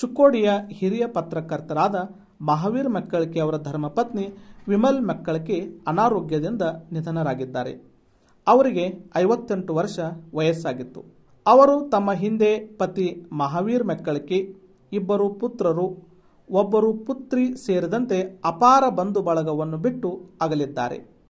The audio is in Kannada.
ಚುಕ್ಕೋಡಿಯ ಹಿರಿಯ ಪತ್ರಕರ್ತರಾದ ಮಹಾವೀರ್ ಮೆಕ್ಕಳಕೆ ಅವರ ಧರ್ಮಪತ್ನಿ ವಿಮಲ್ ಮೆಕ್ಕಳಕೆ ಅನಾರೋಗ್ಯದಿಂದ ನಿಧನರಾಗಿದ್ದಾರೆ ಅವರಿಗೆ ಐವತ್ತೆಂಟು ವರ್ಷ ವಯಸ್ಸಾಗಿತ್ತು ಅವರು ತಮ್ಮ ಹಿಂದೆ ಪತಿ ಮಹಾವೀರ್ ಮೆಕ್ಕಳಕೆ ಇಬ್ಬರು ಪುತ್ರರು ಒಬ್ಬರು ಪುತ್ರಿ ಸೇರಿದಂತೆ ಅಪಾರ ಬಂಧು ಬಳಗವನ್ನು ಬಿಟ್ಟು ಅಗಲಿದ್ದಾರೆ